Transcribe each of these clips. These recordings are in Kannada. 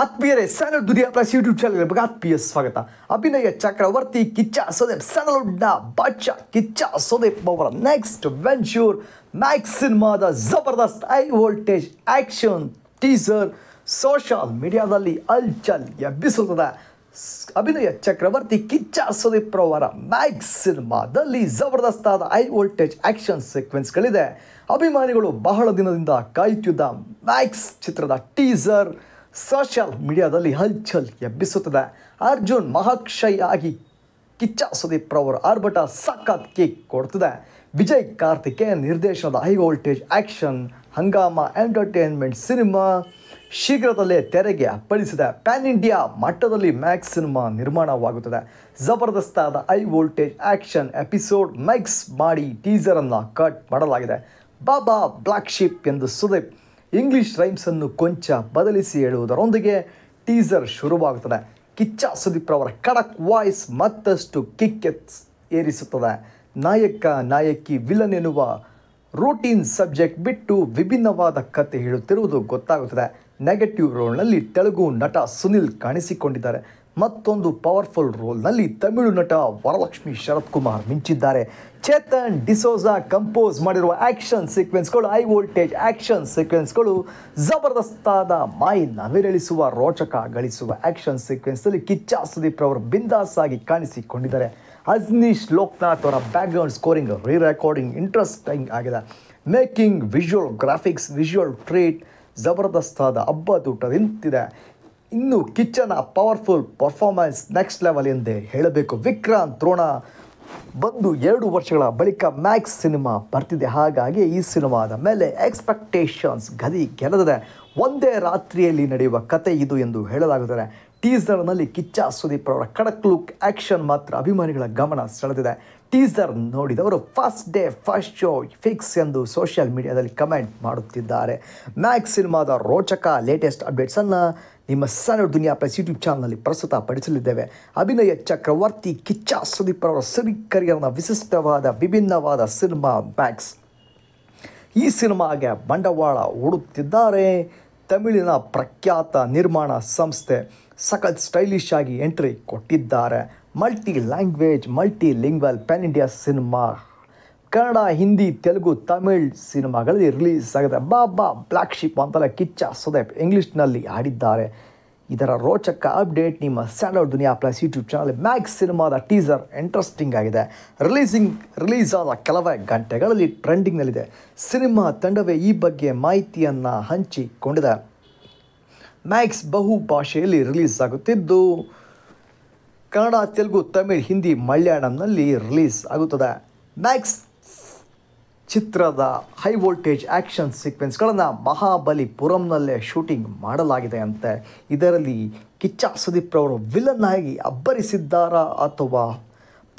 ಆತ್ಮೀಯರೇ ಸ್ಯಾಂಡಲ್ವುಡ್ ದುನಿಯಾ ಪ್ಲಸ್ ಯೂಟ್ಯೂಬ್ ಬಗ್ಗೆ ಆತ್ಮೀಯ ಸ್ವಾಗತ ಅಭಿನಯ ಚಕ್ರವರ್ತಿ ಕಿಚ್ಚ ಸೋದೆಪ್ ಸ್ಯಾಂಡಲ್ವುಡ್ನ ಬಾಚ ಕಿಚ್ಚ ಸೋದೇಪ್ ಅವರ ನೆಕ್ಸ್ಟ್ ವೆಂಚೂರ್ ಮ್ಯಾಕ್ಸ್ ಸಿನಿಮಾದ ಜಬರ್ದಸ್ತ್ high voltage action teaser social ಮೀಡಿಯಾದಲ್ಲಿ ಅಲ್ಚಲ್ ಎಬ್ಬಿಸುತ್ತದೆ ಅಭಿನಯ ಚಕ್ರವರ್ತಿ ಕಿಚ್ಚ ಅವರ ಮ್ಯಾಕ್ಸ್ ಸಿನಿಮಾದಲ್ಲಿ ಜಬರ್ದಸ್ತಾದ ಹೈ ವೋಲ್ಟೇಜ್ ಆ್ಯಕ್ಷನ್ ಸೀಕ್ವೆನ್ಸ್ಗಳಿದೆ ಅಭಿಮಾನಿಗಳು ಬಹಳ ದಿನದಿಂದ ಕಾಯುತ್ತಿದ್ದ ಮ್ಯಾಕ್ಸ್ ಚಿತ್ರದ ಟೀಸರ್ ಸೋಷಿಯಲ್ ಮೀಡಿಯಾದಲ್ಲಿ ಹಲ್ಚಲ್ ಎಬ್ಬಿಸುತ್ತದೆ ಅರ್ಜುನ್ ಮಹಾಕ್ಷಯ್ ಆಗಿ ಕಿಚ್ಚ ಸುದೀಪ್ ರವರು ಆರ್ಭಟ ಸಖತ್ ಕೇಕ್ ಕೊಡ್ತದೆ ವಿಜಯ್ ಕಾರ್ತಿಕೆ ನಿರ್ದೇಶನದ ಹೈ ವೋಲ್ಟೇಜ್ ಆ್ಯಕ್ಷನ್ ಹಂಗಾಮ ಎಂಟರ್ಟೈನ್ಮೆಂಟ್ ಸಿನಿಮಾ ಶೀಘ್ರದಲ್ಲೇ ತೆರೆಗೆ ಅಪ್ಪಳಿಸಿದೆ ಪ್ಯಾನ್ ಇಂಡಿಯಾ ಮಟ್ಟದಲ್ಲಿ ಮ್ಯಾಕ್ಸ್ ಸಿನಿಮಾ ನಿರ್ಮಾಣವಾಗುತ್ತದೆ ಜಬರ್ದಸ್ತಾದ high voltage action episode Max ಮಾಡಿ ಟೀಸರನ್ನು ಕಟ್ ಮಾಡಲಾಗಿದೆ ಬಾಬಾ ಬ್ಲ್ಯಾಕ್ ಶಿಪ್ ಎಂದು ಸುದೀಪ್ ಇಂಗ್ಲೀಷ್ ರೈಮ್ಸನ್ನು ಕೊಂಚ ಬದಲಿಸಿ ಹೇಳುವುದರೊಂದಿಗೆ ಟೀಸರ್ ಶುರುವಾಗುತ್ತದೆ ಕಿಚ್ಚ ಸುದೀಪ್ ರವರ ಖಡಕ್ ವಾಯ್ಸ್ ಮತ್ತಷ್ಟು ಕಿಕ್ಕೆ ಏರಿಸುತ್ತದೆ ನಾಯಕ ನಾಯಕಿ ವಿಲನ್ ಎನ್ನುವ ರೂಟೀನ್ ಸಬ್ಜೆಕ್ಟ್ ಬಿಟ್ಟು ವಿಭಿನ್ನವಾದ ಕತೆ ಹೇಳುತ್ತಿರುವುದು ಗೊತ್ತಾಗುತ್ತದೆ ನೆಗೆಟಿವ್ ರೋಲ್ನಲ್ಲಿ ತೆಲುಗು ನಟ ಸುನಿಲ್ ಕಾಣಿಸಿಕೊಂಡಿದ್ದಾರೆ ಮತ್ತೊಂದು ಪವರ್ಫುಲ್ ರೋಲ್ನಲ್ಲಿ ತಮಿಳು ನಟ ವರಲಕ್ಷ್ಮಿ ಶರತ್ ಕುಮಾರ್ ಮಿಂಚಿದ್ದಾರೆ ಚೇತನ್ ಡಿಸೋಜಾ ಕಂಪೋಸ್ ಮಾಡಿರುವ ಆ್ಯಕ್ಷನ್ ಸೀಕ್ವೆನ್ಸ್ಗಳು ಹೈ ವೋಲ್ಟೇಜ್ ಆ್ಯಕ್ಷನ್ ಸೀಕ್ವೆನ್ಸ್ಗಳು ಜಬರ್ದಸ್ತಾದ ಮಾಯಿ ನವಿರಳಿಸುವ ರೋಚಕ ಗಳಿಸುವ ಆ್ಯಕ್ಷನ್ ಸೀಕ್ವೆನ್ಸ್ನಲ್ಲಿ ಕಿಚ್ಚ ಸುದೀಪ್ ಅವರು ಆಗಿ ಕಾಣಿಸಿಕೊಂಡಿದ್ದಾರೆ ಅಜ್ನೀಶ್ ಲೋಕ್ನಾಥ್ ಅವರ background scoring re recording interesting ಆಗಿದೆ making visual graphics visual treat ಜಬರ್ದಸ್ತಾದ ಹಬ್ಬ ದುಡ್ಡ ನಿಂತಿದೆ ಇನ್ನು ಕಿಚ್ಚನ ಪವರ್ಫುಲ್ ಪರ್ಫಾರ್ಮೆನ್ಸ್ ನೆಕ್ಸ್ಟ್ ಲೆವೆಲ್ ಎಂದೇ ಹೇಳಬೇಕು ವಿಕ್ರಾಂತ್ ದ್ರೋಣ ಬಂದು ಎರಡು ವರ್ಷಗಳ ಬಳಿಕ ಮ್ಯಾಕ್ಸ್ ಸಿನಿಮಾ ಬರ್ತಿದೆ ಹಾಗಾಗಿ ಈ ಸಿನಿಮಾದ ಮೇಲೆ ಎಕ್ಸ್ಪೆಕ್ಟೇಷನ್ಸ್ ಗದಿ ಗೆಲ್ಲದಿದೆ ಒಂದೇ ರಾತ್ರಿಯಲ್ಲಿ ನಡೆಯುವ ಕತೆ ಇದು ಎಂದು ಹೇಳಲಾಗುತ್ತದೆ ಟೀಸರ್ನಲ್ಲಿ ಕಿಚ್ಚ ಸುದೀಪ್ ಅವರ ಕಡಕ್ ಲುಕ್ ಆ್ಯಕ್ಷನ್ ಮಾತ್ರ ಅಭಿಮಾನಿಗಳ ಗಮನ ಸೆಳೆದಿದೆ ಟೀಸರ್ ನೋಡಿದವರು first day first show fix ಎಂದು ಸೋಷಿಯಲ್ ಮೀಡಿಯಾದಲ್ಲಿ ಕಮೆಂಟ್ ಮಾಡುತ್ತಿದ್ದಾರೆ ಮ್ಯಾಕ್ಸ್ ಸಿನಿಮಾದ ರೋಚಕ ಲೇಟೆಸ್ಟ್ ಅಪ್ಡೇಟ್ಸನ್ನು ನಿಮ್ಮ ಸಣ್ಣ ದುನಿಯಾ ಪ್ಲಸ್ ಯೂಟ್ಯೂಬ್ ಚಾನಲ್ನಲ್ಲಿ ಪ್ರಸ್ತುತ ಪಡಿಸಲಿದ್ದೇವೆ ಅಭಿನಯ ಚಕ್ರವರ್ತಿ ಕಿಚ್ಚ ಸುದೀಪ್ ಅವರ ಸಿನಿ ಕರಿಯರ್ನ ವಿಶಿಷ್ಟವಾದ ವಿಭಿನ್ನವಾದ ಸಿನಿಮಾ ಬ್ಯಾಗ್ಸ್ ಈ ಸಿನಿಮಾಗೆ ಬಂಡವಾಳ ಹೂಡುತ್ತಿದ್ದಾರೆ ತಮಿಳಿನ ಪ್ರಖ್ಯಾತ ನಿರ್ಮಾಣ ಸಂಸ್ಥೆ ಸಖತ್ ಸ್ಟೈಲಿಶ್ ಆಗಿ ಎಂಟ್ರಿ ಕೊಟ್ಟಿದ್ದಾರೆ multi language multi lingual pan India cinema Kannada Hindi Telugu Tamil ಸಿನಿಮಾಗಳಲ್ಲಿ ರಿಲೀಸ್ ಆಗಿದೆ ಬಾಬಾ ಬ್ಲ್ಯಾಕ್ ಶಿಪ್ ಅಂತಲ್ಲ ಕಿಚ್ಚ ಸುದೀಪ್ ಇಂಗ್ಲೀಷ್ನಲ್ಲಿ ಆಡಿದ್ದಾರೆ ಇದರ ರೋಚಕ ಅಪ್ಡೇಟ್ ನಿಮ್ಮ ಸ್ಯಾಂಡರ್ಡ್ Duniya plus YouTube channel Max ಸಿನಿಮಾದ ಟೀಸರ್ ಇಂಟ್ರೆಸ್ಟಿಂಗ್ ಆಗಿದೆ ರಿಲೀಸಿಂಗ್ ರಿಲೀಸ್ ಆದ ಕೆಲವೇ ಗಂಟೆಗಳಲ್ಲಿ ಟ್ರೆಂಡಿಂಗ್ನಲ್ಲಿದೆ ಸಿನಿಮಾ ತಂಡವೇ ಈ ಬಗ್ಗೆ ಮಾಹಿತಿಯನ್ನು ಹಂಚಿಕೊಂಡಿದೆ ಮ್ಯಾಕ್ಸ್ ಬಹು ಭಾಷೆಯಲ್ಲಿ ರಿಲೀಸ್ ಆಗುತ್ತಿದ್ದು ಕನ್ನಡ ತೆಲುಗು ತಮಿಳ್ ಹಿಂದಿ ಮಲಯಾಳಂನಲ್ಲಿ ರಿಲೀಸ್ ಆಗುತ್ತದೆ ಮ್ಯಾಕ್ಸ್ ಚಿತ್ರದ ಹೈ ವೋಲ್ಟೇಜ್ ಆ್ಯಕ್ಷನ್ ಸೀಕ್ವೆನ್ಸ್ಗಳನ್ನು ಮಹಾಬಲಿಪುರಂನಲ್ಲೇ ಶೂಟಿಂಗ್ ಮಾಡಲಾಗಿದೆ ಅಂತೆ ಇದರಲ್ಲಿ ಕಿಚ್ಚ ಸುದೀಪ್ರವರು ವಿಲನ್ ಆಗಿ ಅಬ್ಬರಿಸಿದ್ದಾರಾ ಅಥವಾ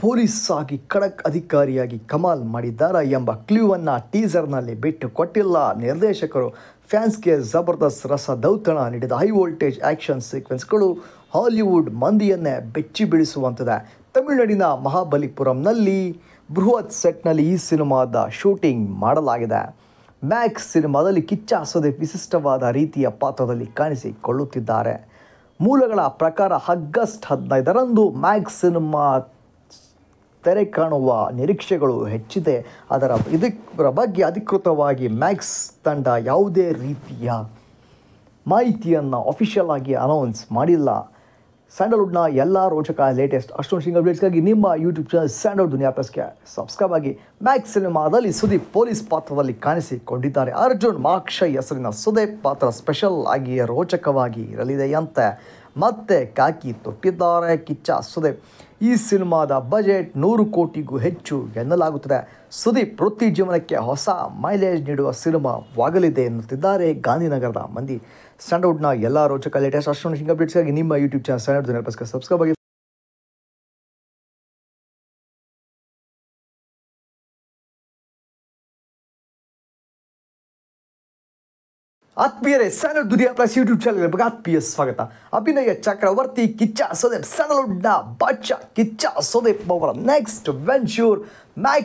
ಪೊಲೀಸ್ ಆಗಿ ಖಡಕ್ ಅಧಿಕಾರಿಯಾಗಿ ಕಮಾಲ್ ಮಾಡಿದ್ದಾರಾ ಎಂಬ ಕ್ಲೂವನ್ನು ಟೀಸರ್ನಲ್ಲಿ ಬಿಟ್ಟು ಕೊಟ್ಟಿಲ್ಲ ನಿರ್ದೇಶಕರು ಫ್ಯಾನ್ಸ್ಗೆ ಜಬರ್ದಸ್ತ್ ರಸ ದೌತಣ ನೀಡಿದ ಹೈ ವೋಲ್ಟೇಜ್ ಆ್ಯಕ್ಷನ್ ಸೀಕ್ವೆನ್ಸ್ಗಳು ಹಾಲಿವುಡ್ ಮಂದಿಯನ್ನೇ ಬೆಚ್ಚಿ ಬೀಳಿಸುವಂತಿದೆ ತಮಿಳುನಾಡಿನ ಮಹಾಬಲಿಪುರಂನಲ್ಲಿ ಬೃಹತ್ ಸೆಟ್ನಲ್ಲಿ ಈ ಸಿನಿಮಾದ ಶೂಟಿಂಗ್ ಮಾಡಲಾಗಿದೆ ಮ್ಯಾಕ್ಸ್ ಸಿನಿಮಾದಲ್ಲಿ ಹಸದೆ ವಿಶಿಷ್ಟವಾದ ರೀತಿಯ ಪಾತ್ರದಲ್ಲಿ ಕಾಣಿಸಿಕೊಳ್ಳುತ್ತಿದ್ದಾರೆ ಮೂಲಗಳ ಪ್ರಕಾರ ಆಗಸ್ಟ್ ಹದಿನೈದರಂದು ಮ್ಯಾಕ್ಸ್ ಸಿನಿಮಾ ತೆರೆ ಕಾಣುವ ನಿರೀಕ್ಷೆಗಳು ಹೆಚ್ಚಿದೆ ಅದರ ಇದರ ಬಗ್ಗೆ ಅಧಿಕೃತವಾಗಿ ಮ್ಯಾಕ್ಸ್ ತಂಡ ಯಾವುದೇ ರೀತಿಯ ಮಾಹಿತಿಯನ್ನು ಅಫಿಷಿಯಲ್ ಆಗಿ ಅನೌನ್ಸ್ ಮಾಡಿಲ್ಲ ಸ್ಯಾಂಡಲ್ವುಡ್ನ ಎಲ್ಲ ರೋಚಕ ಲೇಟೆಸ್ಟ್ ಅಷ್ಟೊಂದು ಸಿಂಗಲ್ ಅಪ್ಡೇಟ್ಸ್ಗಾಗಿ ನಿಮ್ಮ ಯೂಟ್ಯೂಬ್ ಚಾನಲ್ ಸ್ಯಾಂಡಲ್ವುಡ್ ದುನಿಯಾ ಪ್ಲಸ್ಗೆ ಸಬ್ಸ್ಕ್ರೈಬ್ ಆಗಿ ಮ್ಯಾಕ್ಸ್ ಸಿನಿಮಾದಲ್ಲಿ ಸುದೀಪ್ ಪೊಲೀಸ್ ಪಾತ್ರದಲ್ಲಿ ಕಾಣಿಸಿಕೊಂಡಿದ್ದಾರೆ ಅರ್ಜುನ್ ಮಾಕ್ಷ ಹೆಸರಿನ ಸುದೀಪ್ ಪಾತ್ರ ಸ್ಪೆಷಲ್ ಆಗಿ ರೋಚಕವಾಗಿ ಇರಲಿದೆ ಅಂತ ಮತ್ತೆ ಕಾಕಿ ತೊಟ್ಟಿದ್ದಾರೆ ಕಿಚ್ಚ ಸುದೀಪ್ ಈ ಸಿನಿಮಾದ ಬಜೆಟ್ ನೂರು ಕೋಟಿಗೂ ಹೆಚ್ಚು ಎನ್ನಲಾಗುತ್ತದೆ ಸುದೀಪ್ ವೃತ್ತಿ ಜೀವನಕ್ಕೆ ಹೊಸ ಮೈಲೇಜ್ ನೀಡುವ ಸಿನಿಮಾ ವಾಗಲಿದೆ ಎನ್ನುತ್ತಿದ್ದಾರೆ ಗಾಂಧಿನಗರದ ಮಂದಿ ಸ್ಟ್ಯಾಂಡೌಟ್ನ ಎಲ್ಲ ರೋಚಕ ಲೇಟೆಸ್ಟ್ ಅಪ್ಡೇಟ್ಸ್ ಅಪ್ಡೇಟ್ಸ್ಗಾಗಿ ನಿಮ್ಮ ಯೂಟ್ಯೂಬ್ ಚಾನಲ್ ಸ್ಟ್ಯಾಂಡೌಟ್ ಸಬ್ಸ್ಕ್ರೈಬ್ ಆಗಿ ಆತ್ಮೀಯರೇ ಸ್ಯಾನಲ್ ದುದಿಯಾ ಪ್ಲಸ್ ಯೂಟ್ಯೂಬ್ ಚಾನಲ್ ಬಗ್ಗೆ ಆತ್ಮೀಯ ಸ್ವಾಗತ ಅಭಿನಯ ಚಕ್ರವರ್ತಿ ಕಿಚ್ಚ ಸೋದೆಪ್ ಸ್ಯಾನಲುಡ್ಡ ಬಾಚ ಕಿಚ್ಚ ಸೋದೆಪ್ ಅವರ ನೆಕ್ಸ್ಟ್ ವೆಂಚೂರ್ ಮ್ಯಾಕ್